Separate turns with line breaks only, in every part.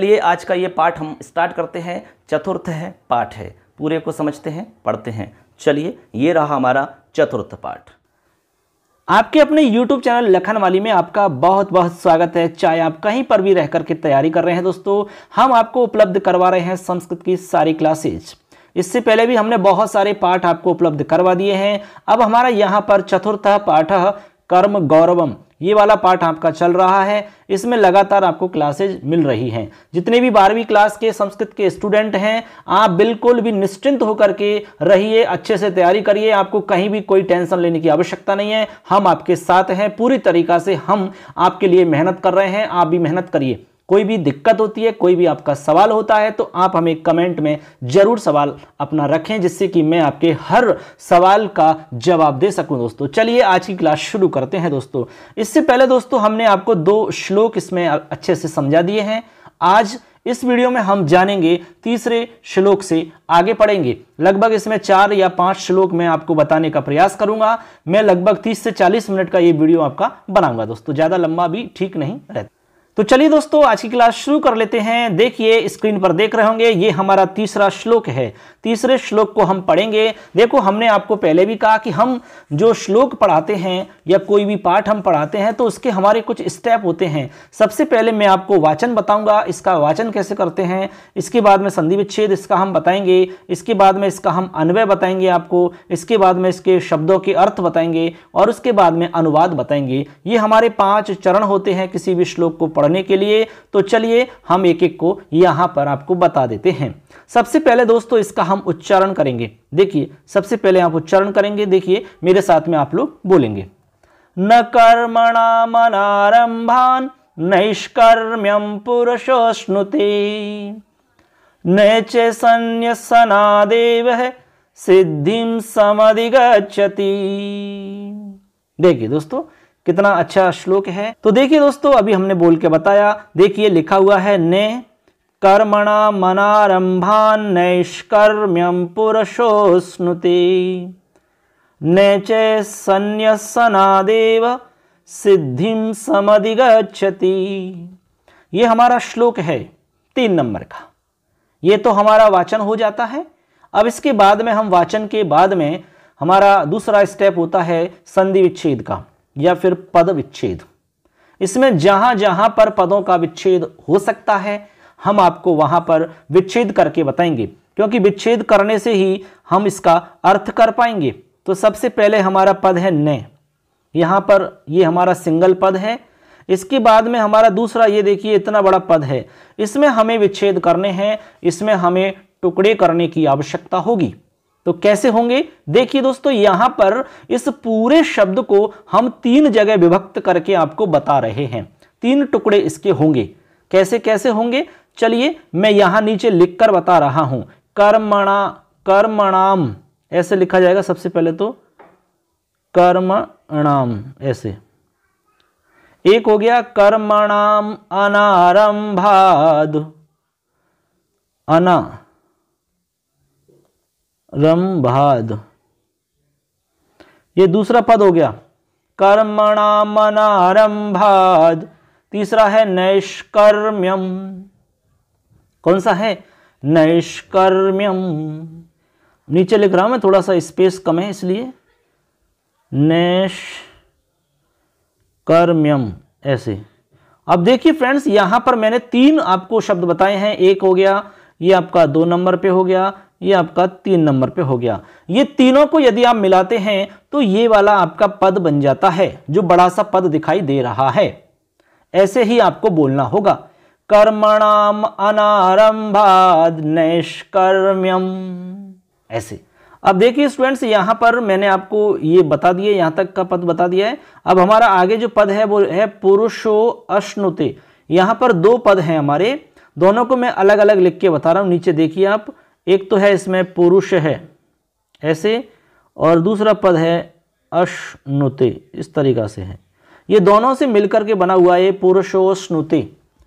चलिए आज का ये पाठ हम स्टार्ट करते हैं चतुर्थ है पाठ है पूरे को समझते हैं पढ़ते हैं चलिए ये रहा हमारा चतुर्थ पाठ आपके अपने YouTube चैनल लखन वाली में आपका बहुत बहुत स्वागत है चाहे आप कहीं पर भी रह के तैयारी कर रहे हैं दोस्तों हम आपको उपलब्ध करवा रहे हैं संस्कृत की सारी क्लासेज इससे पहले भी हमने बहुत सारे पाठ आपको उपलब्ध करवा दिए हैं अब हमारा यहाँ पर चतुर्थ पाठ कर्म गौरवम ये वाला पार्ट आपका चल रहा है इसमें लगातार आपको क्लासेज मिल रही हैं जितने भी बारहवीं क्लास के संस्कृत के स्टूडेंट हैं आप बिल्कुल भी निश्चिंत होकर के रहिए अच्छे से तैयारी करिए आपको कहीं भी कोई टेंशन लेने की आवश्यकता नहीं है हम आपके साथ हैं पूरी तरीका से हम आपके लिए मेहनत कर रहे हैं आप भी मेहनत करिए कोई भी दिक्कत होती है कोई भी आपका सवाल होता है तो आप हमें कमेंट में ज़रूर सवाल अपना रखें जिससे कि मैं आपके हर सवाल का जवाब दे सकूं दोस्तों चलिए आज की क्लास शुरू करते हैं दोस्तों इससे पहले दोस्तों हमने आपको दो श्लोक इसमें अच्छे से समझा दिए हैं आज इस वीडियो में हम जानेंगे तीसरे श्लोक से आगे पढ़ेंगे लगभग इसमें चार या पांच श्लोक मैं आपको बताने का प्रयास करूंगा मैं लगभग 30 से 40 मिनट का ये वीडियो आपका बनाऊंगा दोस्तों ज़्यादा लंबा भी ठीक नहीं रहता तो चलिए दोस्तों आज की क्लास शुरू कर लेते हैं देखिए स्क्रीन पर देख रहे होंगे ये हमारा तीसरा श्लोक है तीसरे श्लोक को हम पढ़ेंगे देखो हमने आपको पहले भी कहा कि हम जो श्लोक पढ़ाते हैं या कोई भी पाठ हम पढ़ाते हैं तो उसके हमारे कुछ स्टेप होते हैं सबसे पहले मैं आपको वाचन बताऊंगा इसका वाचन कैसे करते हैं इसके बाद में संधि विच्छेद इसका हम बताएंगे इसके बाद में इसका हम अन्वय बताएंगे आपको इसके बाद में इसके शब्दों के अर्थ बताएंगे और उसके बाद में अनुवाद बताएंगे ये हमारे पाँच चरण होते हैं किसी भी श्लोक को पढ़ करने के लिए तो चलिए हम एक एक को यहाँ पर आपको बता देते हैं सबसे पहले दोस्तों इसका हम उच्चारण करेंगे देखिए सबसे पहले आप उच्चारण करेंगे देखिए मेरे साथ में आप लोग बोलेंगे न कर्मणा मनारंभान नैष्कर्म्यम पुरुषोष्णुते न चे संयसनादेव है सिद्धिम समधिगछति देखिए दोस्तों कितना अच्छा श्लोक है तो देखिए दोस्तों अभी हमने बोल के बताया देखिए लिखा हुआ है ने कर्मणा मनारंभान नैष्कर्म्यम पुरुषोस्नुति नेचे संयसनादेव सिद्धिम समधिगछति ये हमारा श्लोक है तीन नंबर का ये तो हमारा वाचन हो जाता है अब इसके बाद में हम वाचन के बाद में हमारा दूसरा स्टेप होता है संधि विच्छेद का या फिर पद विच्छेद इसमें जहां जहां पर पदों का विच्छेद हो सकता है हम आपको वहां पर विच्छेद करके बताएंगे क्योंकि विच्छेद करने से ही हम इसका अर्थ कर पाएंगे तो सबसे पहले हमारा पद है न यहाँ पर ये हमारा सिंगल पद है इसके बाद में हमारा दूसरा ये देखिए इतना बड़ा पद है इसमें हमें विच्छेद करने हैं इसमें हमें टुकड़े करने की आवश्यकता होगी तो कैसे होंगे देखिए दोस्तों यहां पर इस पूरे शब्द को हम तीन जगह विभक्त करके आपको बता रहे हैं तीन टुकड़े इसके होंगे कैसे कैसे होंगे चलिए मैं यहां नीचे लिखकर बता रहा हूं कर्मणा कर्मणाम ऐसे लिखा जाएगा सबसे पहले तो कर्मणाम ऐसे एक हो गया कर्मणाम अनारंभाद अना रंभाद ये दूसरा पद हो गया कर्मणा मनारंभाद तीसरा है नैष्कर्म्यम कौन सा है नैष्कर्म्यम नीचे लिख रहा हूं मैं थोड़ा सा स्पेस कम है इसलिए कर्म्यम ऐसे अब देखिए फ्रेंड्स यहां पर मैंने तीन आपको शब्द बताए हैं एक हो गया ये आपका दो नंबर पे हो गया ये आपका तीन नंबर पे हो गया ये तीनों को यदि आप मिलाते हैं तो ये वाला आपका पद बन जाता है जो बड़ा सा पद दिखाई दे रहा है ऐसे ही आपको बोलना होगा कर्मणाम अनारंभाद नैष्कर्म्यम ऐसे अब देखिए स्टूडेंट्स यहां पर मैंने आपको ये बता दिए यहां तक का पद बता दिया है अब हमारा आगे जो पद है वो है पुरुषो अश्नुते यहां पर दो पद हैं हमारे दोनों को मैं अलग अलग लिख के बता रहा हूं नीचे देखिए आप एक तो है इसमें पुरुष है ऐसे और दूसरा पद है अश्नुते इस तरीका से है ये दोनों से मिलकर के बना हुआ है पुरुषोश्नुते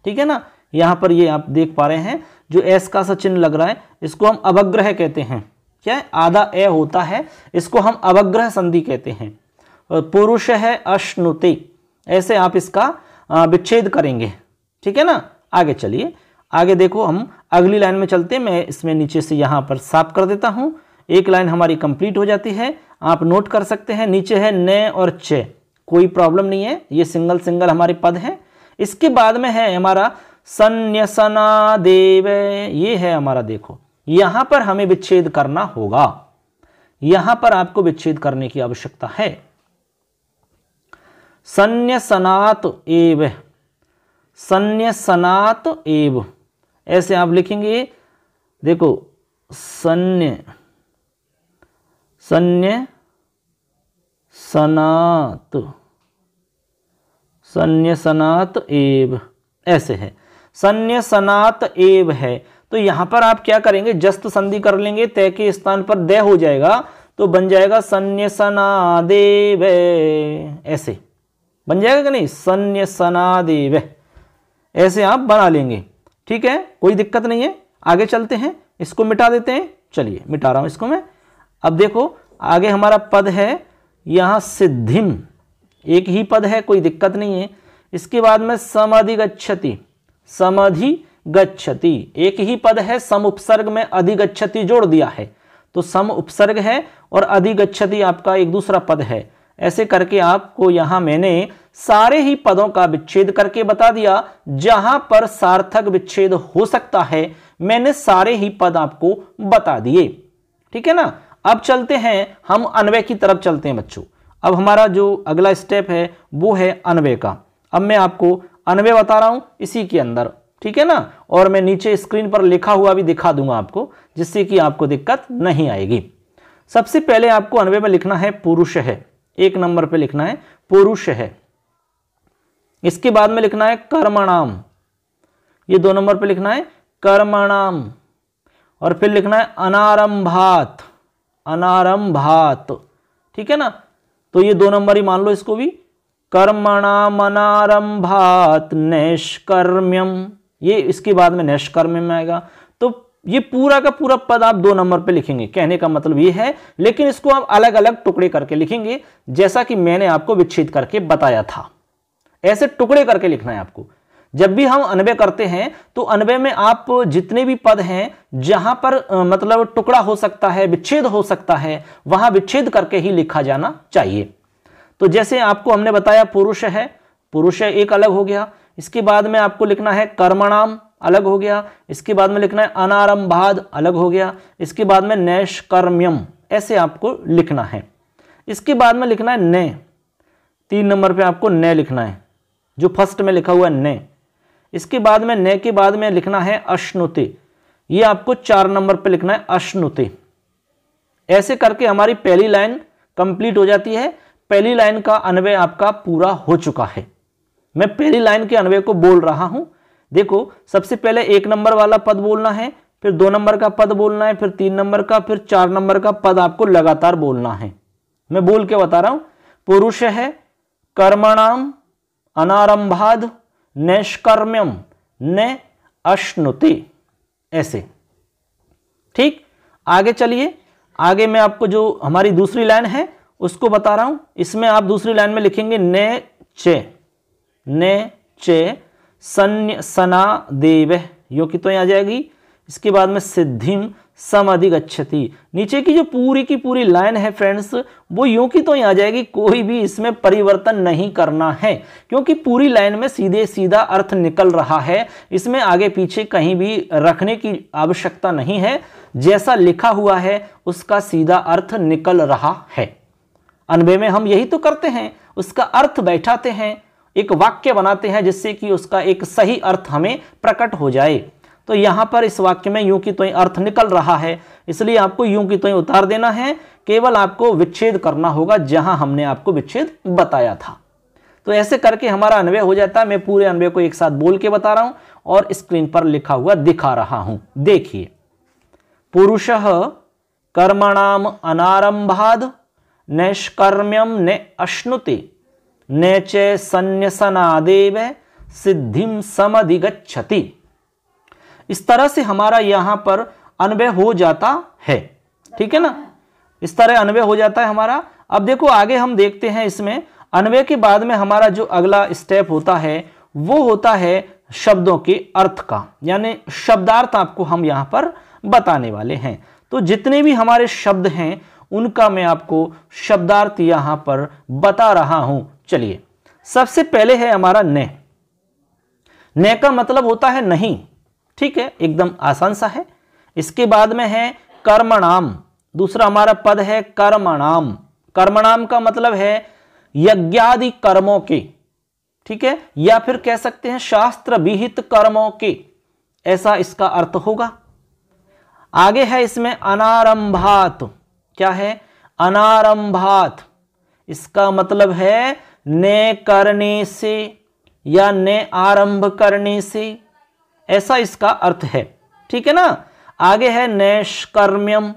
ठीक है ना यहाँ पर ये आप देख पा रहे हैं जो एस का सा चिन्ह लग रहा है इसको हम अवग्रह कहते हैं क्या है आधा ए होता है इसको हम अवग्रह संधि कहते हैं और पुरुष है अश्नुते ऐसे आप इसका विच्छेद करेंगे ठीक है ना आगे चलिए आगे देखो हम अगली लाइन में चलते हैं मैं इसमें नीचे से यहाँ पर साफ कर देता हूँ एक लाइन हमारी कंप्लीट हो जाती है आप नोट कर सकते हैं नीचे है न और च कोई प्रॉब्लम नहीं है ये सिंगल सिंगल हमारे पद हैं इसके बाद में है हमारा सन्यसना देव ये है हमारा देखो यहां पर हमें विच्छेद करना होगा यहां पर आपको विच्छेद करने की आवश्यकता है सन्यसनात एव सन्यसनात एव ऐसे आप लिखेंगे देखो सन्य सन्य सनात सन्य सनात एव ऐसे है सन्य सनात एव है तो यहां पर आप क्या करेंगे जस्त संधि कर लेंगे तय के स्थान पर दय हो जाएगा तो बन जाएगा सन्य सनादेव ऐसे बन जाएगा कि नहीं सन्य सनादेव ऐसे आप बना लेंगे ठीक है कोई दिक्कत नहीं है आगे चलते हैं इसको मिटा देते हैं चलिए मिटा रहा हूं इसको मैं अब देखो आगे हमारा पद है यहां सिद्धिम एक ही पद है कोई दिक्कत नहीं है इसके बाद में समाधि गच्छति समाधि गच्छति एक ही पद है सम उपसर्ग में अधिगच्छति जोड़ दिया है तो सम उपसर्ग है और अधिगच्छति आपका एक दूसरा पद है ऐसे करके आपको यहां मैंने सारे ही पदों का विच्छेद करके बता दिया जहां पर सार्थक विच्छेद हो सकता है मैंने सारे ही पद आपको बता दिए ठीक है ना अब चलते हैं हम अनवय की तरफ चलते हैं बच्चों अब हमारा जो अगला स्टेप है वो है अनवय का अब मैं आपको अनवय बता रहा हूं इसी के अंदर ठीक है ना और मैं नीचे स्क्रीन पर लिखा हुआ भी दिखा दूंगा आपको जिससे कि आपको दिक्कत नहीं आएगी सबसे पहले आपको अनवय में लिखना है पुरुष है एक नंबर पे लिखना है पुरुष है इसके बाद में लिखना है कर्मणाम ये दो नंबर पे लिखना है कर्मणाम और फिर लिखना है अनारंभात अनारंभात ठीक है ना तो ये दो नंबर ही मान लो इसको भी कर्मणाम अनारंभात नैष्कर्म्यम ये इसके बाद में नैष्कर्म्यम आएगा ये पूरा का पूरा पद आप दो नंबर पे लिखेंगे कहने का मतलब ये है लेकिन इसको आप अलग अलग टुकड़े करके लिखेंगे जैसा कि मैंने आपको विच्छेद करके बताया था ऐसे टुकड़े करके लिखना है आपको जब भी हम अनवय करते हैं तो अनवय में आप जितने भी पद हैं जहां पर मतलब टुकड़ा हो सकता है विच्छेद हो सकता है वहां विच्छेद करके ही लिखा जाना चाहिए तो जैसे आपको हमने बताया पुरुष है पुरुष एक अलग हो गया इसके बाद में आपको लिखना है कर्मणाम अलग हो गया इसके बाद में लिखना है अनारंभाद अलग हो गया इसके बाद में नैषकर्म्यम ऐसे आपको लिखना है इसके बाद में लिखना है ने तीन नंबर पे आपको ने लिखना है जो फर्स्ट में लिखा हुआ है ने इसके बाद में ने के बाद में लिखना है अश्नुते ये आपको चार नंबर पे लिखना है अश्नुते ऐसे करके हमारी पहली लाइन कंप्लीट हो जाती है पहली लाइन का अन्वय आपका पूरा हो चुका है मैं पहली लाइन के अन्वय को बोल रहा हूं देखो सबसे पहले एक नंबर वाला पद बोलना है फिर दो नंबर का पद बोलना है फिर तीन नंबर का फिर चार नंबर का पद आपको लगातार बोलना है मैं बोल के बता रहा हूं पुरुष है कर्मणाम अनारंभाद नैष्कर्म्यम ने अश्नुति ऐसे ठीक आगे चलिए आगे मैं आपको जो हमारी दूसरी लाइन है उसको बता रहा हूं इसमें आप दूसरी लाइन में लिखेंगे ने चे ने चे सन्य सना देव यो की तो यहाँ आ जाएगी इसके बाद में सिद्धिम सम अधिगछति नीचे की जो पूरी की पूरी लाइन है फ्रेंड्स वो यूं की तो यहाँ आ जाएगी कोई भी इसमें परिवर्तन नहीं करना है क्योंकि पूरी लाइन में सीधे सीधा अर्थ निकल रहा है इसमें आगे पीछे कहीं भी रखने की आवश्यकता नहीं है जैसा लिखा हुआ है उसका सीधा अर्थ निकल रहा है अनबे में हम यही तो करते हैं उसका अर्थ बैठाते हैं एक वाक्य बनाते हैं जिससे कि उसका एक सही अर्थ हमें प्रकट हो जाए तो यहाँ पर इस वाक्य में यूं की तो अर्थ निकल रहा है इसलिए आपको यूं की तो उतार देना है केवल आपको विच्छेद करना होगा जहां हमने आपको विच्छेद बताया था तो ऐसे करके हमारा अनवय हो जाता है मैं पूरे अनवय को एक साथ बोल के बता रहा हूं और स्क्रीन पर लिखा हुआ दिखा रहा हूं देखिए पुरुष कर्मणाम अनारंभाद नैष्कर्म्यम ने अश्नुते नेचे संन्यसनादेव सिद्धिम समधिगछति इस तरह से हमारा यहाँ पर अन्वय हो जाता है ठीक है ना इस तरह अन्वय हो जाता है हमारा अब देखो आगे हम देखते हैं इसमें अन्वय के बाद में हमारा जो अगला स्टेप होता है वो होता है शब्दों के अर्थ का यानी शब्दार्थ आपको हम यहां पर बताने वाले हैं तो जितने भी हमारे शब्द हैं उनका मैं आपको शब्दार्थ यहां पर बता रहा हूं चलिए सबसे पहले है हमारा ने ने का मतलब होता है नहीं ठीक है एकदम आसान सा है इसके बाद में है कर्मणाम दूसरा हमारा पद है कर्मणाम कर्मणाम का मतलब है यज्ञादि कर्मों के ठीक है या फिर कह सकते हैं शास्त्र विहित कर्मों के ऐसा इसका अर्थ होगा आगे है इसमें अनारंभात क्या है अनारंभात इसका मतलब है ने करने से या ने आरंभ करने से ऐसा इसका अर्थ है ठीक है ना आगे है नैष्कर्म्यम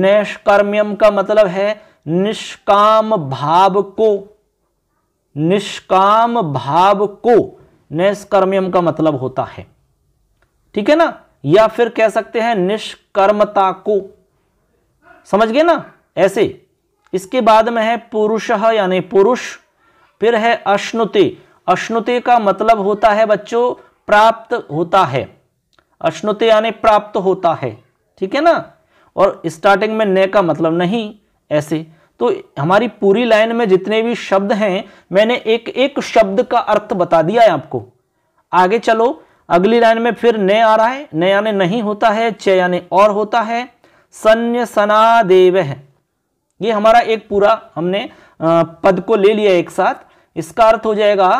नैष्कर्म्यम का मतलब है निष्काम भाव को निष्काम भाव को नैष्कर्म्यम का मतलब होता है ठीक है ना या फिर कह सकते हैं निष्कर्मता को समझ गए ना ऐसे इसके बाद में है पुरुष यानी पुरुष फिर है अश्नुते अश्नुते का मतलब होता है बच्चों प्राप्त होता है अश्नुते यानी प्राप्त होता है ठीक है ना और स्टार्टिंग में ने का मतलब नहीं ऐसे तो हमारी पूरी लाइन में जितने भी शब्द हैं मैंने एक एक शब्द का अर्थ बता दिया है आपको आगे चलो अगली लाइन में फिर ने आ रहा है ने यानी नहीं होता है च यानी और होता है सन्य सना देव है ये हमारा एक पूरा हमने पद को ले लिया एक साथ इसका अर्थ हो जाएगा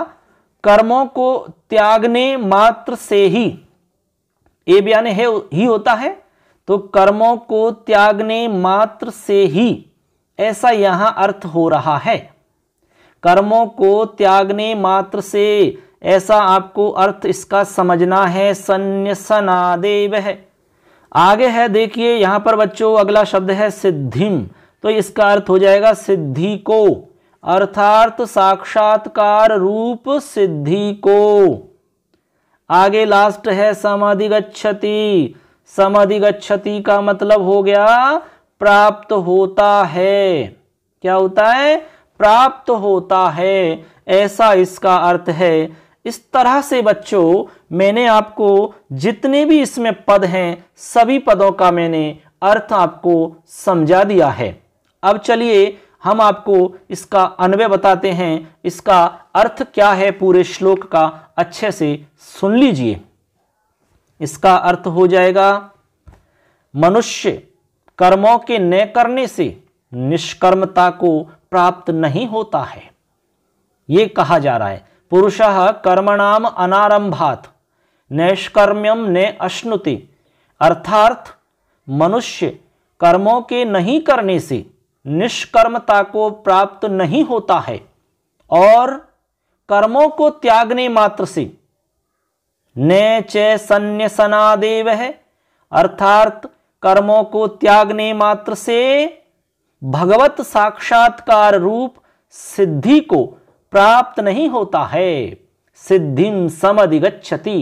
कर्मों को त्यागने मात्र से ही ए बयान है ही होता है तो कर्मों को त्यागने मात्र से ही ऐसा यहां अर्थ हो रहा है कर्मों को त्यागने मात्र से ऐसा आपको अर्थ इसका समझना है संन्यसनादेव है आगे है देखिए यहां पर बच्चों अगला शब्द है सिद्धिम तो इसका अर्थ हो जाएगा सिद्धि को अर्थात साक्षात्कार रूप सिद्धि को आगे लास्ट है समाधि गच्छति समाधि गच्छति का मतलब हो गया प्राप्त होता है क्या होता है प्राप्त होता है ऐसा इसका अर्थ है इस तरह से बच्चों मैंने आपको जितने भी इसमें पद हैं सभी पदों का मैंने अर्थ आपको समझा दिया है अब चलिए हम आपको इसका अन्वय बताते हैं इसका अर्थ क्या है पूरे श्लोक का अच्छे से सुन लीजिए इसका अर्थ हो जाएगा मनुष्य कर्मों के न करने से निष्कर्मता को प्राप्त नहीं होता है ये कहा जा रहा है पुरुष कर्मणाम अनारंभात नैष्कर्म्यम ने अश्नुति अर्थार्थ मनुष्य कर्मों के नहीं करने से निष्कर्मता को प्राप्त नहीं होता है और कर्मों को त्यागने मात्र से ने चे सन्य है अर्थात कर्मों को त्यागने मात्र से भगवत साक्षात्कार रूप सिद्धि को प्राप्त नहीं होता है सिद्धिम समिगछति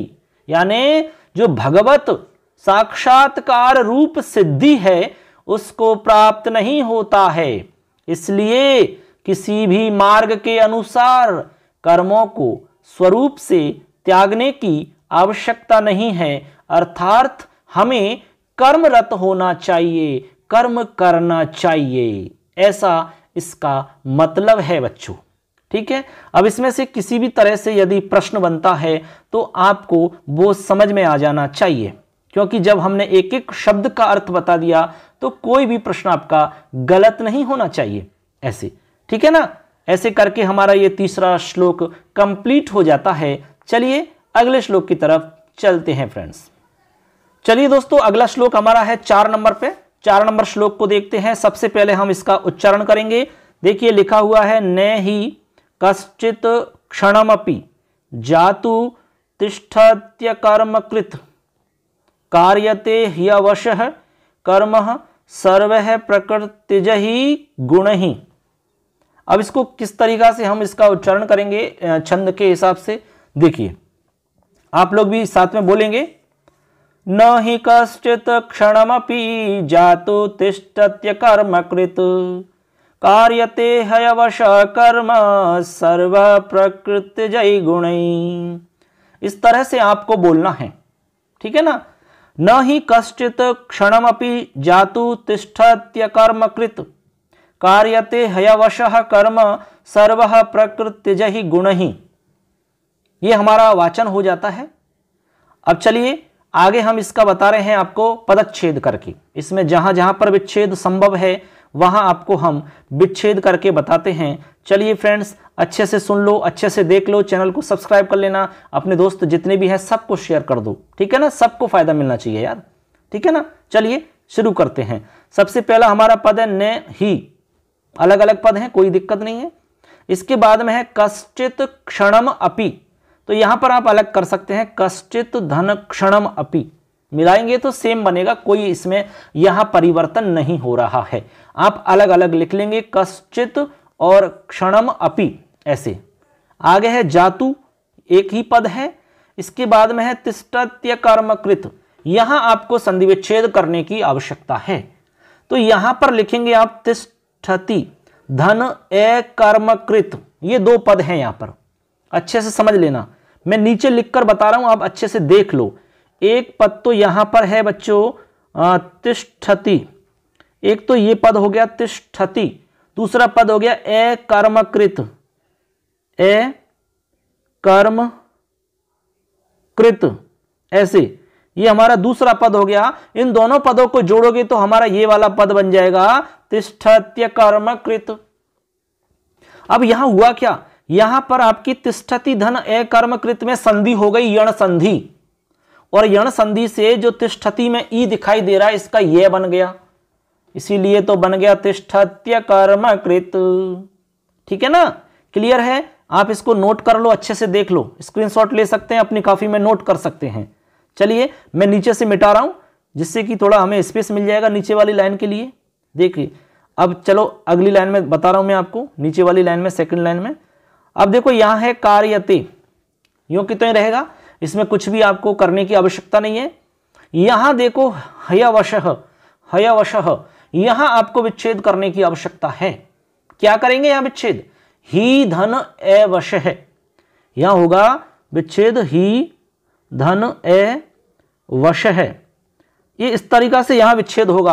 यानी जो भगवत साक्षात्कार रूप सिद्धि है उसको प्राप्त नहीं होता है इसलिए किसी भी मार्ग के अनुसार कर्मों को स्वरूप से त्यागने की आवश्यकता नहीं है अर्थात हमें कर्मरत होना चाहिए कर्म करना चाहिए ऐसा इसका मतलब है बच्चों ठीक है अब इसमें से किसी भी तरह से यदि प्रश्न बनता है तो आपको वो समझ में आ जाना चाहिए क्योंकि जब हमने एक एक शब्द का अर्थ बता दिया तो कोई भी प्रश्न आपका गलत नहीं होना चाहिए ऐसे ठीक है ना ऐसे करके हमारा यह तीसरा श्लोक कंप्लीट हो जाता है चलिए अगले श्लोक की तरफ चलते हैं फ्रेंड्स चलिए दोस्तों अगला श्लोक हमारा है चार नंबर पे चार नंबर श्लोक को देखते हैं सबसे पहले हम इसका उच्चारण करेंगे देखिए लिखा हुआ है न ही कश्चित क्षणमपि जातु तिष्ठत्य कर्मकृत कार्यते ह्यवश कर्म सर्व प्रकृतिज ही गुण ही अब इसको किस तरीका से हम इसका उच्चारण करेंगे छंद के हिसाब से देखिए आप लोग भी साथ में बोलेंगे न ही कश्चित क्षणमपि जातो तिष्ट्य कर्म कृत कार्यते हयवश कर्म सर्व प्रकृति जय गुण इस तरह से आपको बोलना है ठीक है ना न ही कश्चित क्षणमपि जातु तिष्ठत्यकर्मकृत कार्यते हयवश कर्म सर्व प्रकृतिज ही गुण ही ये हमारा वाचन हो जाता है अब चलिए आगे हम इसका बता रहे हैं आपको पदच्छेद करके इसमें जहां जहां पर विच्छेद संभव है वहाँ आपको हम विच्छेद करके बताते हैं चलिए फ्रेंड्स अच्छे से सुन लो अच्छे से देख लो चैनल को सब्सक्राइब कर लेना अपने दोस्त जितने भी हैं सबको शेयर कर दो ठीक है ना सबको फायदा मिलना चाहिए यार ठीक है ना चलिए शुरू करते हैं सबसे पहला हमारा पद है न ही अलग अलग पद हैं कोई दिक्कत नहीं है इसके बाद में है कश्चित क्षणम अपी तो यहां पर आप अलग कर सकते हैं कश्चित धन क्षणम अपी मिलाएंगे तो सेम बनेगा कोई इसमें यहां परिवर्तन नहीं हो रहा है आप अलग अलग लिख लेंगे कश्चित और क्षणम अपि ऐसे आगे है जातु एक ही पद है इसके बाद में है तिष्टत्य कर्मकृत यहां आपको संधि विच्छेद करने की आवश्यकता है तो यहां पर लिखेंगे आप तिष्ठति धन ए कर्मकृत ये दो पद हैं यहां पर अच्छे से समझ लेना मैं नीचे लिखकर बता रहा हूं आप अच्छे से देख लो एक पद तो यहां पर है बच्चों तिष्ठति एक तो ये पद हो गया तिष्ठति दूसरा पद हो गया ए कर्मकृत ए कर्म कृत ऐसे ये हमारा दूसरा पद हो गया इन दोनों पदों को जोड़ोगे तो हमारा ये वाला पद बन जाएगा तिष्ठत्य कर्म कृत अब यहां हुआ क्या यहां पर आपकी तिष्ठति धन ए कर्म कृत में संधि हो गई यण संधि और यण संधि से जो तिष्ठति में ई दिखाई दे रहा है इसका ये बन गया इसीलिए तो बन गया तिष्ठत्य कर्म कृत ठीक है ना क्लियर है आप इसको नोट कर लो अच्छे से देख लो स्क्रीनशॉट ले सकते हैं अपनी काफी में नोट कर सकते हैं चलिए मैं नीचे से मिटा रहा हूं जिससे कि थोड़ा हमें स्पेस मिल जाएगा नीचे वाली लाइन के लिए देखिए अब चलो अगली लाइन में बता रहा हूं मैं आपको नीचे वाली लाइन में सेकंड लाइन में अब देखो यहां है कार्यते यो कितने तो रहेगा इसमें कुछ भी आपको करने की आवश्यकता नहीं है यहां देखो हयावश हयावश यहां आपको विच्छेद करने की आवश्यकता है क्या करेंगे यहां विच्छेद ही धन एवश है यहां होगा विच्छेद ही धन ए वश है ये इस तरीका से यहां विच्छेद होगा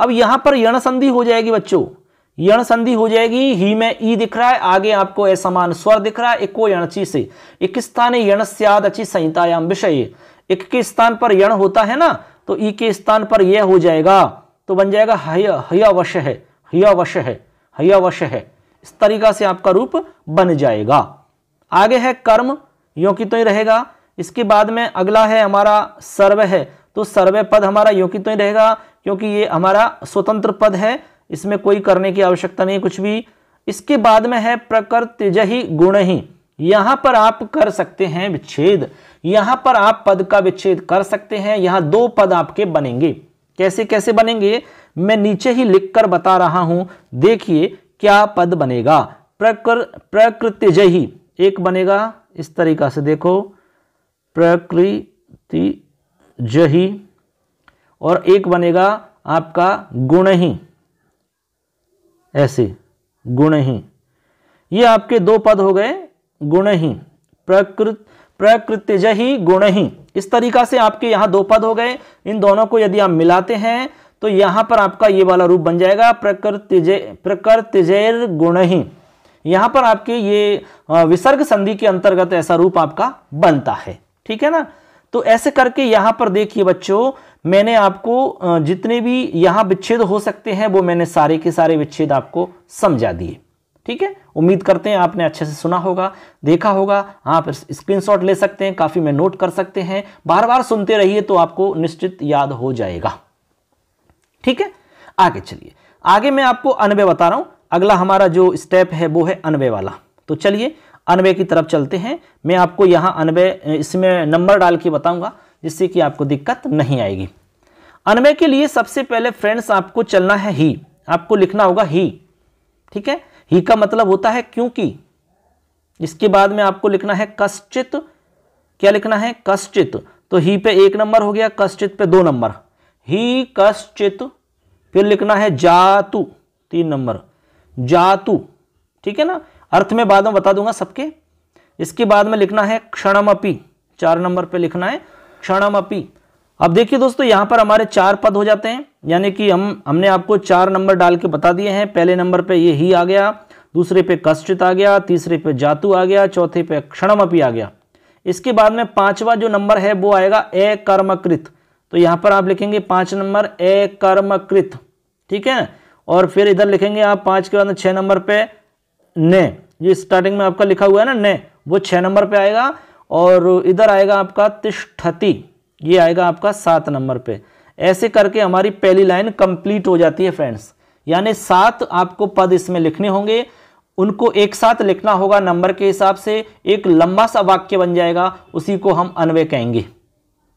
अब यहां पर यण संधि हो जाएगी बच्चों यण संधि हो जाएगी ही में ई दिख रहा है आगे आपको असमान स्वर दिख रहा है इको यणची से एक स्थान यण सियाद अची संहितायाम विषय एक के स्थान पर यण होता है ना तो ई के स्थान पर यह हो जाएगा तो बन जाएगा हय हयावश है हयावश है हयावश है इस तरीका से आपका रूप बन जाएगा आगे है कर्म यो की तो ही रहेगा इसके बाद में अगला है हमारा सर्व है तो सर्व पद हमारा यो की तो ही रहेगा क्योंकि ये हमारा स्वतंत्र पद है इसमें कोई करने की आवश्यकता नहीं कुछ भी इसके बाद में है प्रकृतिज ही गुण ही यहां पर आप कर सकते हैं विच्छेद यहां पर आप पद का विच्छेद कर सकते हैं यहां दो पद आपके बनेंगे कैसे कैसे बनेंगे मैं नीचे ही लिखकर बता रहा हूं देखिए क्या पद बनेगा प्रकृ प्रकृतिज ही एक बनेगा इस तरीका से देखो प्रकृति जही और एक बनेगा आपका गुण ही ऐसे गुण ही ये आपके दो पद हो गए गुण ही प्रकृत प्रकृतिज ही गुण ही इस तरीका से आपके यहां दो पद हो गए इन दोनों को यदि आप मिलाते हैं तो यहां पर आपका ये वाला रूप बन जाएगा प्रकृतिजय प्रकृतिजैर गुण ही यहां पर आपके ये विसर्ग संधि के अंतर्गत ऐसा रूप आपका बनता है ठीक है ना तो ऐसे करके यहां पर देखिए बच्चों मैंने आपको जितने भी यहाँ विच्छेद हो सकते हैं वो मैंने सारे के सारे विच्छेद आपको समझा दिए ठीक है उम्मीद करते हैं आपने अच्छे से सुना होगा देखा होगा आप स्क्रीनशॉट ले सकते हैं काफ़ी में नोट कर सकते हैं बार बार सुनते रहिए तो आपको निश्चित याद हो जाएगा ठीक है आगे चलिए आगे मैं आपको अनवे बता रहा हूँ अगला हमारा जो स्टेप है वो है अनवे वाला तो चलिए अनवे की तरफ चलते हैं मैं आपको यहाँ अनवे इसमें नंबर डाल के बताऊंगा जिससे कि आपको दिक्कत नहीं आएगी अनमय के लिए सबसे पहले फ्रेंड्स आपको चलना है ही आपको लिखना होगा ही ठीक है ही का मतलब होता है क्योंकि इसके बाद में आपको लिखना है कश्चित क्या लिखना है कश्चित तो ही पे एक नंबर हो गया कश्चित पे दो नंबर ही कश्चित फिर लिखना है जातु तीन नंबर जातु ठीक है ना अर्थ में बाद में बता दूंगा सबके इसके बाद में लिखना है क्षणमपी चार नंबर पे लिखना है क्षणमपि अब देखिए दोस्तों यहां पर हमारे चार पद हो जाते हैं यानी कि हम हमने आपको चार नंबर डाल के बता दिए हैं पहले नंबर पे ये ही आ गया दूसरे पे कश्चित आ गया तीसरे पे जातु आ गया चौथे पे क्षण आ गया इसके बाद में पांचवा जो नंबर है वो आएगा ए कर्मकृत तो यहां पर आप लिखेंगे पांच नंबर ए कर्मकृत ठीक है और फिर इधर लिखेंगे आप पांच के बाद छह नंबर पे ने ये स्टार्टिंग में आपका लिखा हुआ है ना ने वो छह नंबर पे आएगा और इधर आएगा आपका तिष्ठती ये आएगा आपका सात नंबर पे ऐसे करके हमारी पहली लाइन कंप्लीट हो जाती है फ्रेंड्स यानी सात आपको पद इसमें लिखने होंगे उनको एक साथ लिखना होगा नंबर के हिसाब से एक लंबा सा वाक्य बन जाएगा उसी को हम अनवे कहेंगे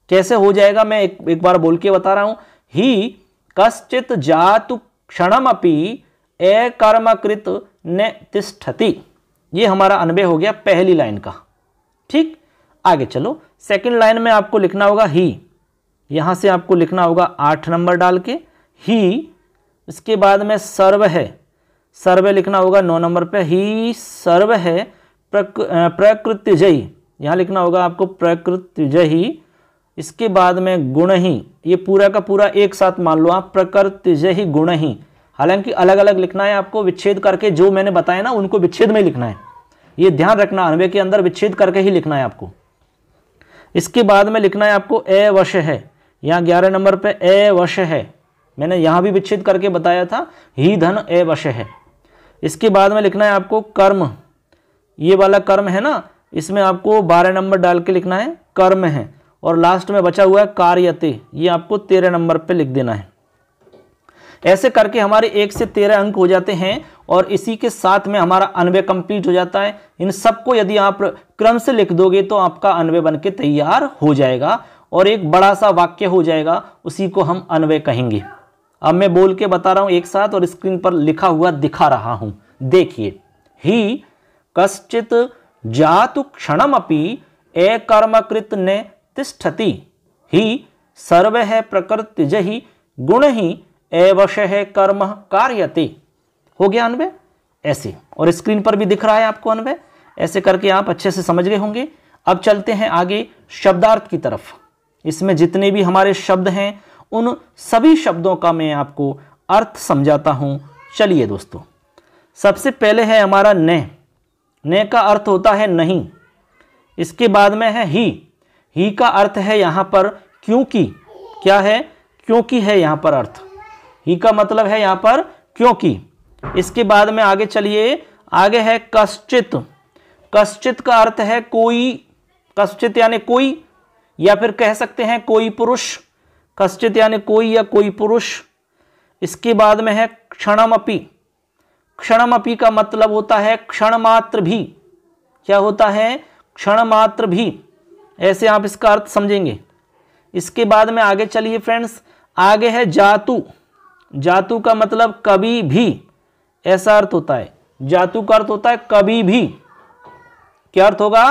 कैसे हो जाएगा मैं एक, एक बार बोल के बता रहा हूं ही कश्चित जातु अपी अकर्मकृत ने तिष्ठती ये हमारा अनवे हो गया पहली लाइन का ठीक आगे चलो सेकेंड लाइन में आपको लिखना होगा ही यहां से आपको लिखना होगा आठ नंबर डाल के ही इसके बाद में सर्व है सर्व लिखना होगा नौ नंबर पे ही सर्व है प्रक, प्रकृतिजयी यहाँ लिखना होगा आपको प्रकृतिजयी इसके बाद में गुण ही ये पूरा का पूरा एक साथ मान लो आप प्रकृतिजयी गुण ही हालांकि अलग अलग लिखना है आपको विच्छेद करके जो मैंने बताया ना उनको विच्छेद में लिखना है ये ध्यान रखना अनवे के अंदर विच्छेद करके ही लिखना है आपको इसके बाद में लिखना है आपको ए वश है यहाँ ग्यारह नंबर पे ए वश है मैंने यहाँ भी विच्छेद करके बताया था ही धन ए वश है इसके बाद में लिखना है आपको कर्म ये वाला कर्म है ना इसमें आपको बारह नंबर डाल के लिखना है कर्म है और लास्ट में बचा हुआ है कार्यते ये आपको तेरह नंबर पे लिख देना है ऐसे करके हमारे एक से तेरह अंक हो जाते हैं और इसी के साथ में हमारा अनवे कंप्लीट हो जाता है इन सबको यदि आप क्रम से लिख दोगे तो आपका अनवे बन के तैयार हो जाएगा और एक बड़ा सा वाक्य हो जाएगा उसी को हम अनवे कहेंगे अब मैं बोल के बता रहा हूँ एक साथ और स्क्रीन पर लिखा हुआ दिखा रहा हूँ देखिए ही कश्चित जातु अपी अकर्मकृत ने तिष्ठती ही सर्व है प्रकृति ही गुण ही एवश कर्म कार्यति हो गया अनवय ऐसे और स्क्रीन पर भी दिख रहा है आपको अनवय ऐसे करके आप अच्छे से समझ गए होंगे अब चलते हैं आगे शब्दार्थ की तरफ इसमें जितने भी हमारे शब्द हैं उन सभी शब्दों का मैं आपको अर्थ समझाता हूँ चलिए दोस्तों सबसे पहले है हमारा ने ने का अर्थ होता है नहीं इसके बाद में है ही ही का अर्थ है यहाँ पर क्योंकि क्या है क्योंकि है यहाँ पर अर्थ ही का मतलब है यहाँ पर क्योंकि इसके बाद में आगे चलिए आगे है कश्चित कश्चित का अर्थ है कोई कश्चित यानी कोई या फिर कह सकते हैं कोई पुरुष कश्चित यानी कोई या कोई पुरुष इसके बाद में है क्षणमपी क्षणमपी का मतलब होता है क्षण मात्र भी क्या होता है क्षण मात्र भी ऐसे आप इसका अर्थ समझेंगे इसके बाद में आगे चलिए फ्रेंड्स आगे है जातु जातु का मतलब कभी भी ऐसा अर्थ होता है जातु का अर्थ होता है कभी भी क्या अर्थ होगा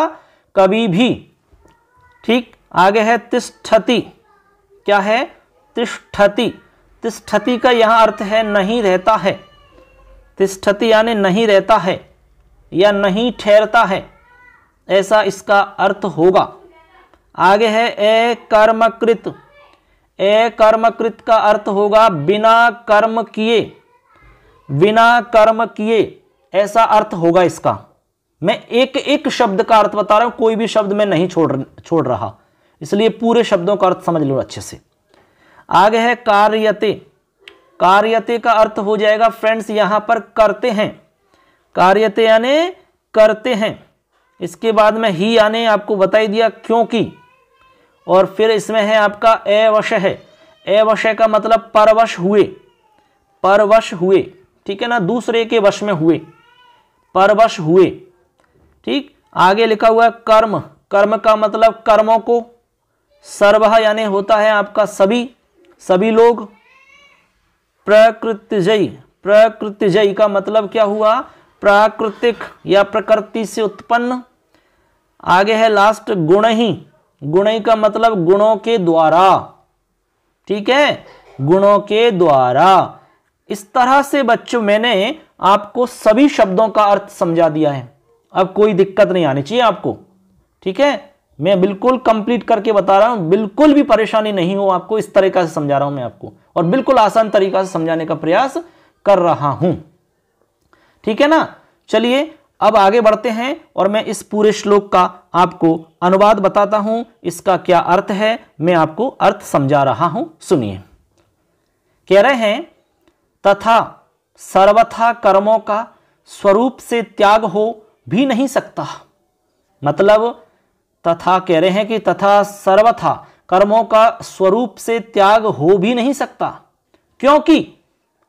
कभी भी ठीक आगे है तिष्ठति क्या है तिष्ठति तिष्ठति का यहाँ अर्थ है नहीं रहता है तिष्ठति यानी नहीं रहता है या नहीं ठहरता है ऐसा इसका अर्थ होगा आगे है ए कर्मकृत ए कर्मकृत का अर्थ होगा बिना कर्म किए बिना कर्म किए ऐसा अर्थ होगा इसका मैं एक एक शब्द का अर्थ बता रहा हूं कोई भी शब्द मैं नहीं छोड़ छोड़ रहा इसलिए पूरे शब्दों का अर्थ समझ लो अच्छे से आगे है कार्यते कार्यते का अर्थ हो जाएगा फ्रेंड्स यहां पर करते हैं कार्यते यानी करते हैं इसके बाद में ही यानी आपको बताई दिया क्योंकि और फिर इसमें है आपका अवश है एवश का मतलब परवश हुए परवश हुए ठीक है ना दूसरे के वश में हुए परवश हुए ठीक आगे लिखा हुआ है कर्म कर्म का मतलब कर्मों को सर्व यानी होता है आपका सभी सभी लोग प्रकृतिजयी प्रकृतिजयी का मतलब क्या हुआ प्राकृतिक या प्रकृति से उत्पन्न आगे है लास्ट गुण ही गुणई का मतलब गुणों के द्वारा ठीक है गुणों के द्वारा इस तरह से बच्चों मैंने आपको सभी शब्दों का अर्थ समझा दिया है अब कोई दिक्कत नहीं आनी चाहिए आपको ठीक है मैं बिल्कुल कंप्लीट करके बता रहा हूं बिल्कुल भी परेशानी नहीं हो आपको इस तरीका से समझा रहा हूं मैं आपको और बिल्कुल आसान तरीका से समझाने का प्रयास कर रहा हूं ठीक है ना चलिए अब आगे बढ़ते हैं और मैं इस पूरे श्लोक का आपको अनुवाद बताता हूं इसका क्या अर्थ है मैं आपको अर्थ समझा रहा हूं सुनिए कह रहे हैं तथा सर्वथा कर्मों का स्वरूप से त्याग हो भी नहीं सकता मतलब तथा कह रहे हैं कि तथा सर्वथा कर्मों का स्वरूप से त्याग हो भी नहीं सकता क्योंकि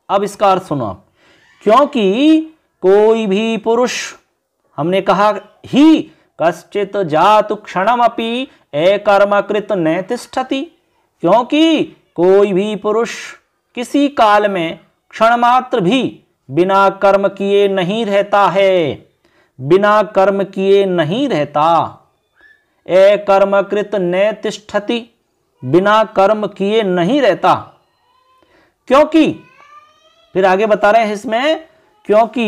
अब इसका अर्थ सुनो आप क्योंकि कोई भी पुरुष हमने कहा ही कश्चित जातु क्षण अपनी अकर्मकृत नैतिष्ठति क्योंकि कोई भी पुरुष किसी काल में क्षण मात्र भी बिना कर्म किए नहीं रहता है बिना कर्म किए नहीं रहता अकर्मकृत नैतिष्ठति बिना कर्म किए नहीं रहता क्योंकि फिर आगे बता रहे हैं इसमें क्योंकि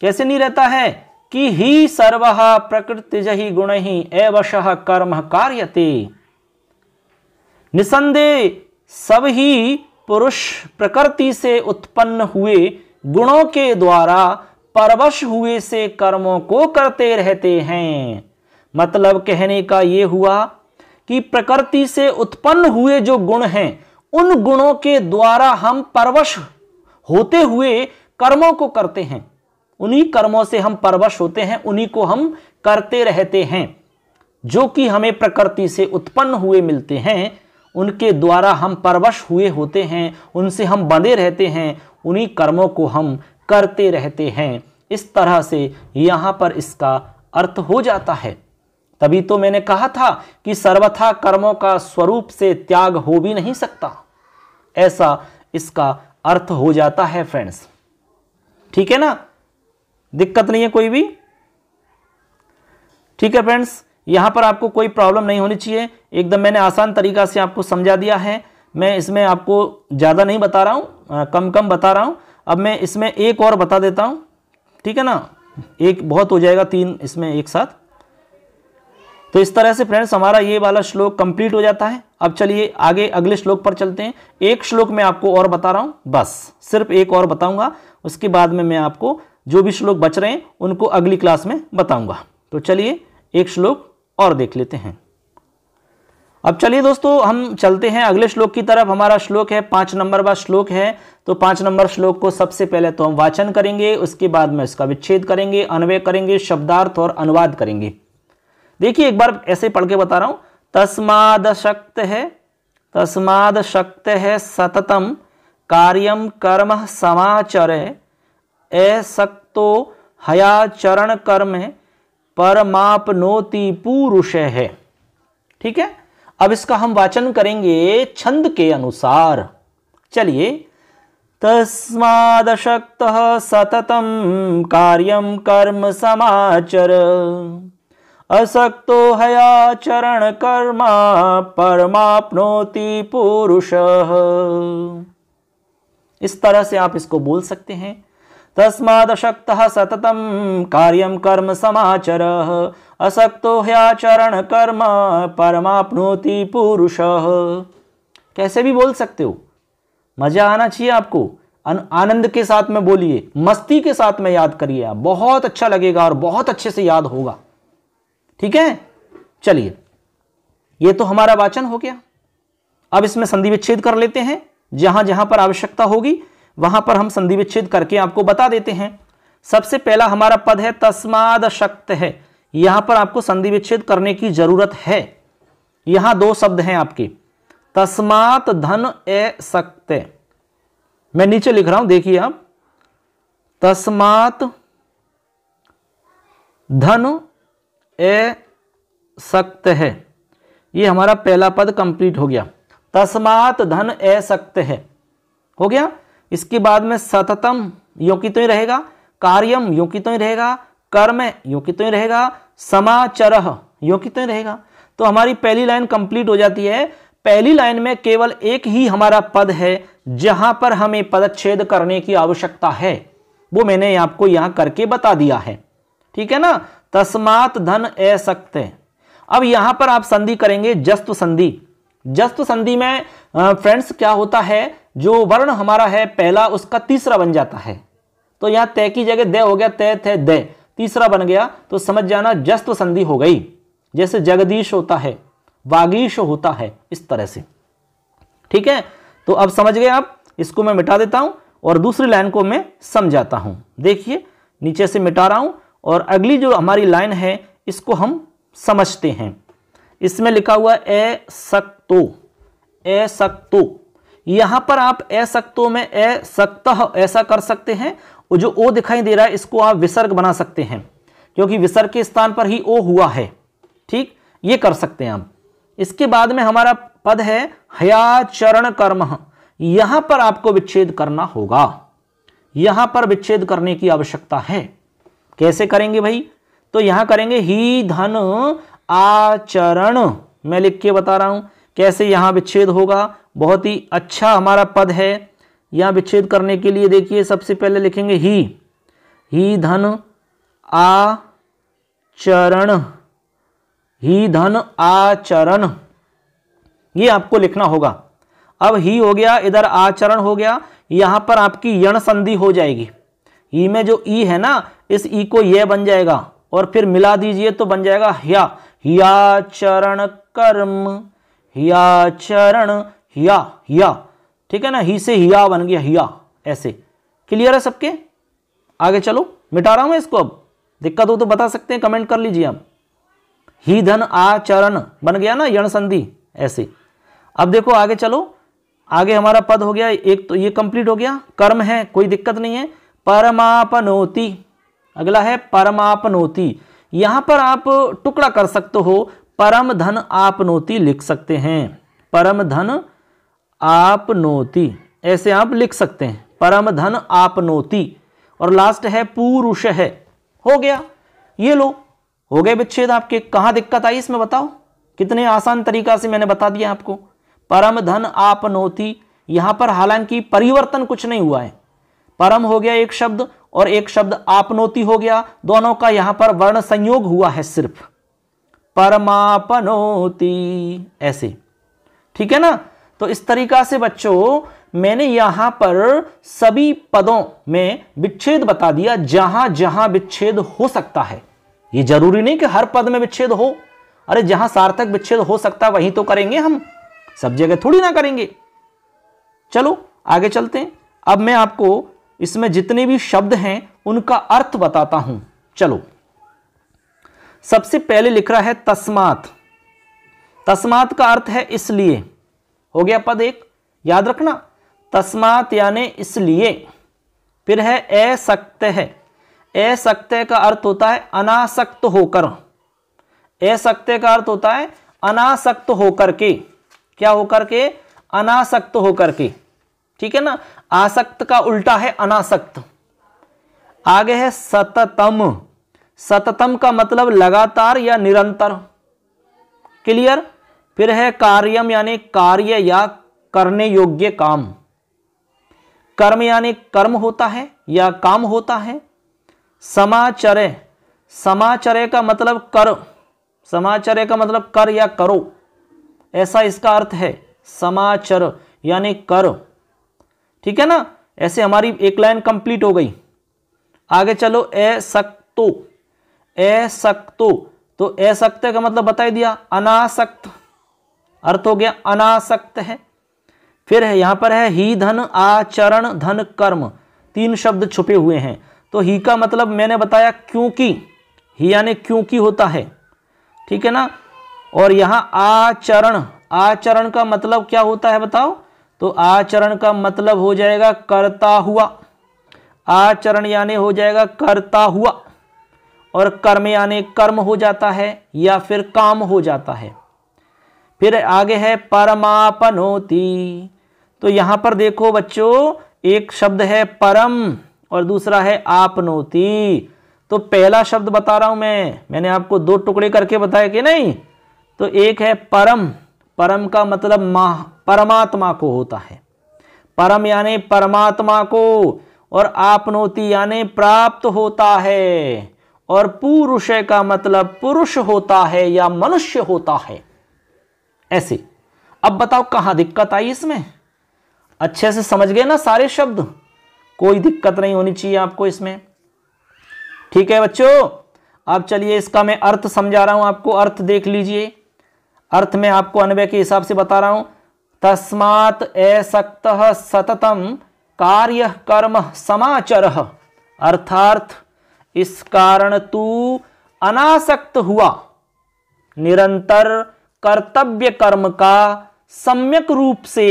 कैसे नहीं रहता है कि ही सर्व प्रकृति जही गुण ही एवश कर्म कार्यते निसंदेह सब ही पुरुष प्रकृति से उत्पन्न हुए गुणों के द्वारा परवश हुए से कर्मों को करते रहते हैं मतलब कहने का ये हुआ कि प्रकृति से उत्पन्न हुए जो गुण हैं उन गुणों के द्वारा हम परवश होते हुए कर्मों को करते हैं उन्हीं कर्मों से हम परवश होते हैं उन्हीं को हम करते रहते हैं जो कि हमें प्रकृति से उत्पन्न हुए मिलते हैं उनके द्वारा हम परवश हुए होते हैं उनसे हम बंधे रहते हैं उन्हीं कर्मों को हम करते रहते हैं इस तरह से यहाँ पर इसका अर्थ हो जाता है तभी तो मैंने कहा था कि सर्वथा कर्मों का स्वरूप से त्याग हो भी नहीं सकता ऐसा इसका अर्थ हो जाता है फ्रेंड्स ठीक है ना दिक्कत नहीं है कोई भी ठीक है फ्रेंड्स यहां पर आपको कोई प्रॉब्लम नहीं होनी चाहिए एकदम मैंने आसान तरीका से आपको समझा दिया है मैं इसमें आपको ज़्यादा नहीं बता रहा आ, कम कम बता रहा हूं अब मैं इसमें एक और बता देता हूं ठीक है ना एक बहुत हो जाएगा तीन इसमें एक साथ तो इस तरह से फ्रेंड्स हमारा ये वाला श्लोक कंप्लीट हो जाता है अब चलिए आगे अगले श्लोक पर चलते हैं एक श्लोक में आपको और बता रहा हूं बस सिर्फ एक और बताऊंगा उसके बाद में मैं आपको जो भी श्लोक बच रहे हैं उनको अगली क्लास में बताऊंगा तो चलिए एक श्लोक और देख लेते हैं अब चलिए दोस्तों हम चलते हैं अगले श्लोक की तरफ हमारा श्लोक है पांच नंबर व श्लोक है तो पांच नंबर श्लोक को सबसे पहले तो हम वाचन करेंगे उसके बाद में उसका विच्छेद करेंगे अन्वय करेंगे शब्दार्थ और अनुवाद करेंगे देखिए एक बार ऐसे पढ़ के बता रहा हूं तस्माद शक्त है तस्माद शक्त है सततम कार्यम कर्म समाचर असक्तो हया चरण कर्म परमापनोति पुरुष है ठीक है अब इसका हम वाचन करेंगे छंद के अनुसार चलिए तस्मादशक्त सततम कार्यम कर्म समाचर असक्तो हया चरण कर्मा परमापनोति पुरुष इस तरह से आप इसको बोल सकते हैं तस्मादशक्तः सतत कार्य कर्म समाचरः असक्तो ह्याचरण कर्म परमाप्नोति पुरुष कैसे भी बोल सकते हो मजा आना चाहिए आपको आनंद के साथ में बोलिए मस्ती के साथ में याद करिए आप बहुत अच्छा लगेगा और बहुत अच्छे से याद होगा ठीक है चलिए ये तो हमारा वाचन हो गया अब इसमें संधि विच्छेद कर लेते हैं जहां जहां पर आवश्यकता होगी वहां पर हम संधि विच्छेद करके आपको बता देते हैं सबसे पहला हमारा पद है तस्माद शक्त है यहां पर आपको संधि विच्छेद करने की जरूरत है यहां दो शब्द हैं आपके तस्मात धन ए शक्त मैं नीचे लिख रहा हूं देखिए आप तस्मात धन ए सक्त है ये हमारा पहला पद कंप्लीट हो गया तस्मात धन ए सक्त है हो गया इसके बाद में सततम यो की तो ही रहेगा कार्यम यो की तो ही रहेगा कर्म यो की तो ही रहेगा समाचर यो की तो ही रहेगा तो हमारी पहली लाइन कंप्लीट हो जाती है पहली लाइन में केवल एक ही हमारा पद है जहां पर हमें पदच्छेद करने की आवश्यकता है वो मैंने आपको यहां करके बता दिया है ठीक है ना तस्मात धन ए सकते अब यहां पर आप संधि करेंगे जस्तु संधि जस्त संधि में फ्रेंड्स क्या होता है जो वर्ण हमारा है पहला उसका तीसरा बन जाता है तो यहां तय की जगह दे हो गया तय थे दे तीसरा बन गया तो समझ जाना जस्त संधि हो गई जैसे जगदीश होता है वागीश होता है इस तरह से ठीक है तो अब समझ गए आप इसको मैं मिटा देता हूं और दूसरी लाइन को मैं समझाता हूं देखिए नीचे से मिटा रहा हूं और अगली जो हमारी लाइन है इसको हम समझते हैं इसमें लिखा हुआ ए सक सकतो ए यहां पर आप ए में ए ऐसा कर सकते हैं और जो ओ दिखाई दे रहा है इसको आप विसर्ग बना सकते हैं क्योंकि विसर्ग के स्थान पर ही ओ हुआ है ठीक ये कर सकते हैं आप इसके बाद में हमारा पद है हयाचरण कर्म यहां पर आपको विच्छेद करना होगा यहां पर विच्छेद करने की आवश्यकता है कैसे करेंगे भाई तो यहां करेंगे ही धन आचरण मैं लिख के बता रहा हूं कैसे यहाँ विच्छेद होगा बहुत ही अच्छा हमारा पद है यहाँ विच्छेद करने के लिए देखिए सबसे पहले लिखेंगे ही ही धन आ चरण ही धन आचरण ये आपको लिखना होगा अब ही हो गया इधर आचरण हो गया यहाँ पर आपकी यण संधि हो जाएगी ई में जो ई है ना इस ई को यह बन जाएगा और फिर मिला दीजिए तो बन जाएगा या या चरण कर्म हिया चरण हिया हिया ठीक है ना ही से हिया बन गया हिया ऐसे क्लियर है सबके आगे चलो मिटा रहा हूं इसको अब दिक्कत हो तो बता सकते हैं कमेंट कर लीजिए आप ही धन आचरण बन गया ना यण संधि ऐसे अब देखो आगे चलो आगे हमारा पद हो गया एक तो ये कंप्लीट हो गया कर्म है कोई दिक्कत नहीं है परमापनोति अगला है परमापनोति यहां पर आप टुकड़ा कर सकते हो परम धन आपनोति लिख सकते हैं परम धन आपनोति ऐसे आप लिख सकते हैं परम धन आपनोति और लास्ट है पुरुष है हो गया ये लो हो गए विच्छेद आपके कहां दिक्कत आई इसमें बताओ कितने आसान तरीका से मैंने बता दिया आपको परम धन आपनोति यहां पर हालांकि परिवर्तन कुछ नहीं हुआ है परम हो गया एक शब्द और एक शब्द आपनोति हो गया दोनों का यहां पर वर्ण संयोग हुआ है सिर्फ परमापनोति ऐसे ठीक है ना तो इस तरीका से बच्चों मैंने यहां पर सभी पदों में विच्छेद बता दिया जहां जहां विच्छेद हो सकता है ये जरूरी नहीं कि हर पद में विच्छेद हो अरे जहां सार्थक विच्छेद हो सकता है वहीं तो करेंगे हम सब जगह थोड़ी ना करेंगे चलो आगे चलते हैं अब मैं आपको इसमें जितने भी शब्द हैं उनका अर्थ बताता हूं चलो सबसे पहले लिख रहा है तस्मात तस्मात का अर्थ है इसलिए हो गया पद एक याद रखना तस्मात यानी इसलिए फिर है असक्त है असक्त का अर्थ होता है अनासक्त होकर असक्त का अर्थ होता है अनासक्त होकर के क्या होकर के अनासक्त होकर के ठीक है ना आसक्त का उल्टा है अनासक्त आगे है सततम सततम का मतलब लगातार या निरंतर क्लियर फिर है कार्यम यानी कार्य या करने योग्य काम कर्म यानी कर्म होता है या काम होता है समाचरे समाचरे का मतलब कर समाचरे का मतलब कर या करो ऐसा इसका अर्थ है समाचर यानी कर ठीक है ना ऐसे हमारी एक लाइन कंप्लीट हो गई आगे चलो ए सक्तो असक्तो तो असक्त का मतलब बताई दिया अनासक्त अर्थ हो गया अनासक्त है फिर है यहां पर है ही धन आचरण धन कर्म तीन शब्द छुपे हुए हैं तो ही का मतलब मैंने बताया क्योंकि ही यानी क्योंकि होता है ठीक है ना और यहां आचरण आचरण का मतलब क्या होता है बताओ तो आचरण का मतलब हो जाएगा करता हुआ आचरण यानी हो जाएगा करता हुआ और कर्म यानी कर्म हो जाता है या फिर काम हो जाता है फिर आगे है परमापनोती तो यहां पर देखो बच्चों एक शब्द है परम और दूसरा है आपनोती तो पहला शब्द बता रहा हूं मैं मैंने आपको दो टुकड़े करके बताया कि नहीं तो एक है परम परम का मतलब माह परमात्मा को होता है परम यानी परमात्मा को और आपनोती यानी प्राप्त होता है और पुरुष का मतलब पुरुष होता है या मनुष्य होता है ऐसे अब बताओ कहां दिक्कत आई इसमें अच्छे से समझ गए ना सारे शब्द कोई दिक्कत नहीं होनी चाहिए आपको इसमें ठीक है बच्चों अब चलिए इसका मैं अर्थ समझा रहा हूं आपको अर्थ देख लीजिए अर्थ में आपको अनवय के हिसाब से बता रहा हूं तस्मात असक्त सततम कार्य कर्म समाचर अर्थार्थ इस कारण तू अनासक्त हुआ निरंतर कर्तव्य कर्म का सम्यक रूप से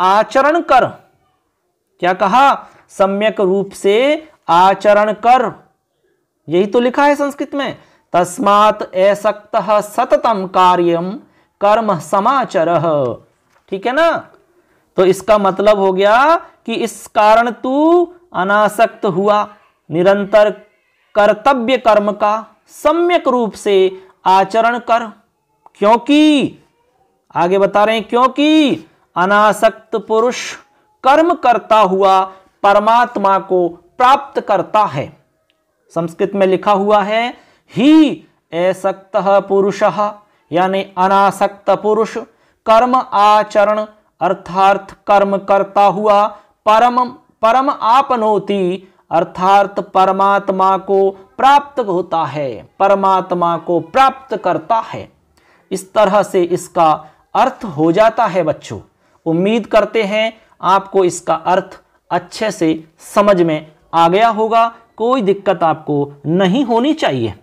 आचरण कर क्या कहा सम्यक रूप से आचरण कर यही तो लिखा है संस्कृत में तस्मात असक्त सततम कार्यम कर्म समाचर ठीक है ना तो इसका मतलब हो गया कि इस कारण तू अनासक्त हुआ निरंतर कर्तव्य कर्म का सम्यक रूप से आचरण कर क्योंकि आगे बता रहे हैं क्योंकि अनासक्त पुरुष कर्म करता हुआ परमात्मा को प्राप्त करता है संस्कृत में लिखा हुआ है ही असक्त पुरुष यानी अनासक्त पुरुष कर्म आचरण अर्थार्थ कर्म करता हुआ परम परम आपनोती अर्थार्थ परमात्मा को प्राप्त होता है परमात्मा को प्राप्त करता है इस तरह से इसका अर्थ हो जाता है बच्चों उम्मीद करते हैं आपको इसका अर्थ अच्छे से समझ में आ गया होगा कोई दिक्कत आपको नहीं होनी चाहिए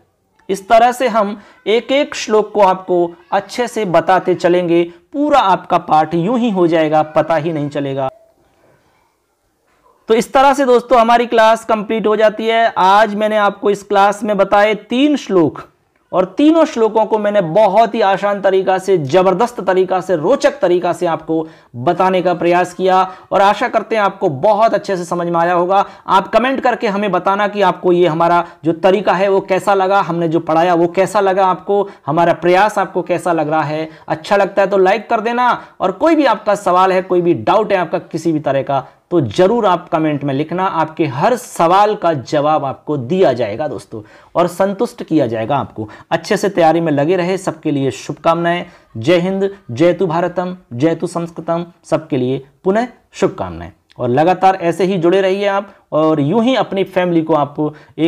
इस तरह से हम एक एक श्लोक को आपको अच्छे से बताते चलेंगे पूरा आपका पाठ यूं ही हो जाएगा पता ही नहीं चलेगा तो इस तरह से दोस्तों हमारी क्लास कंप्लीट हो जाती है आज मैंने आपको इस क्लास में बताए तीन श्लोक और तीनों श्लोकों को मैंने बहुत ही आसान तरीका से जबरदस्त तरीका से रोचक तरीका से आपको बताने का प्रयास किया और आशा करते हैं आपको बहुत अच्छे से समझ में आया होगा आप कमेंट करके हमें बताना कि आपको ये हमारा जो तरीका है वो कैसा लगा हमने जो पढ़ाया वो कैसा लगा आपको हमारा प्रयास आपको कैसा लग रहा है अच्छा लगता है तो लाइक कर देना और कोई भी आपका सवाल है कोई भी डाउट है आपका किसी भी तरह का तो ज़रूर आप कमेंट में लिखना आपके हर सवाल का जवाब आपको दिया जाएगा दोस्तों और संतुष्ट किया जाएगा आपको अच्छे से तैयारी में लगे रहे सबके लिए शुभकामनाएं जय हिंद जय तु भारतम जय तु संस्कृतम सबके लिए पुनः शुभकामनाएं और लगातार ऐसे ही जुड़े रहिए आप और यूं ही अपनी फैमिली को आप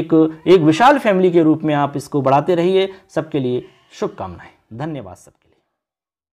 एक एक विशाल फैमिली के रूप में आप इसको बढ़ाते रहिए सबके लिए शुभकामनाएं धन्यवाद सब